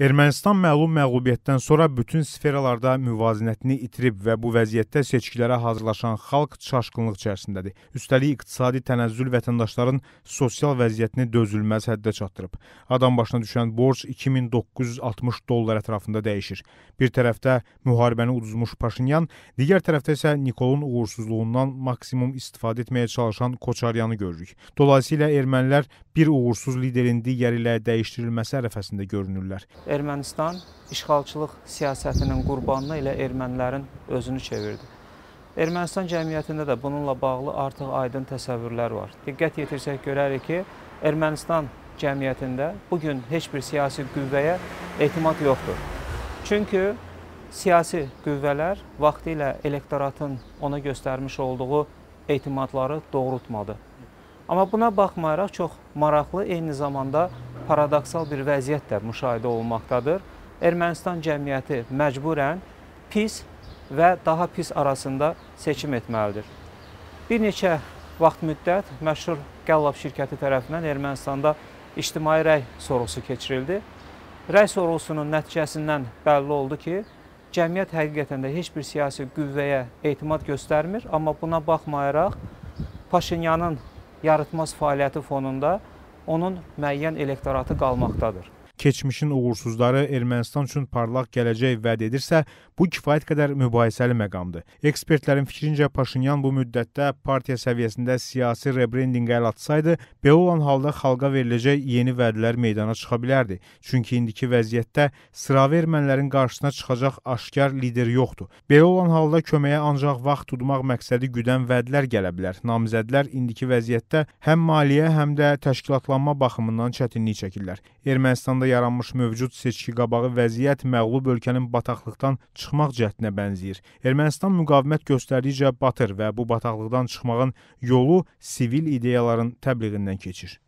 Ermənistan məlum məğlubiyyətdən sonra bütün sferalarda müvazinətini itirib və bu vəziyyətdə seçkilərə hazırlaşan xalq çaşqınlıq içərisindədir. Üstəlik iqtisadi tənəzzül vətəndaşların sosial vəziyyətini dözülməz həddə çatdırıb. Adam başına düşən borc 2960 dollar ətrafında dəyişir. Bir tərəfdə müharibəni uduzmuş Paşinyan, digər tərəfdə isə Nikolun uğursuzluğundan maksimum istifadə etməyə çalışan Koçaryanı görürük. Dolayısıyla ermənilər bir uğursuz liderin digəri ilə dəyişdirilməsi ərəfəsində görünürlər. Ermənistan işğalçılıq siyasətinin qurbanına elə ermənilərin özünü çevirdi. Ermənistan cəmiyyətində də bununla bağlı artıq aydın təsəvvürlər var. Diqqət yetirsək görərik ki, Ermənistan cəmiyyətində bu gün heç bir siyasi qüvvəyə etimad yoxdur. Çünki siyasi qüvvələr vaxtilə elektoratın ona göstərmiş olduğu etimadları doğrultmadı. Amma buna baxmayaraq çox maraqlı, eyni zamanda paradoksal bir vəziyyət də müşahidə olunmaqdadır. Ermənistan cəmiyyəti məcburən pis və daha pis arasında seçim etməlidir. Bir neçə vaxt müddət məşhur Qəllab şirkəti tərəfindən Ermənistanda ictimai rəy sorusu keçirildi. Rəy sorusunun nəticəsindən bəlli oldu ki, cəmiyyət həqiqətən də heç bir siyasi qüvvəyə etimad göstərmir, amma buna baxmayaraq Paşinyanın yaratmaz fəaliyyəti fonunda onun müəyyən elektoratı qalmaqdadır keçmişin uğursuzları Ermənistan üçün parlaq gələcək vəd edirsə, bu kifayət qədər mübahisəli məqamdır. Ekspertlərin fikrincə Paşinyan bu müddətdə partiya səviyyəsində siyasi rebrendinqə əl atsaydı, belə olan halda xalqa veriləcək yeni vədlər meydana çıxa bilərdi. Çünki indiki vəziyyətdə sıravi ermənilərin qarşısına çıxacaq aşkar lider yoxdur. Belə olan halda köməyə ancaq vaxt tutmaq məqsədi güdən vədlər gələ bilər. Namizədlər indiki vəziyyətdə həm maliyyə, həm də təşkilatlanma baxımından çətinlik çəkirlər. Ermənistanda yaranmış mövcud seçki qabağı vəziyyət məğlub ölkənin bataqlıqdan çıxmaq cəhdinə bənzəyir. Ermənistan müqavimət göstərdikcə batır və bu bataqlıqdan çıxmağın yolu sivil ideyaların təbliğindən keçir.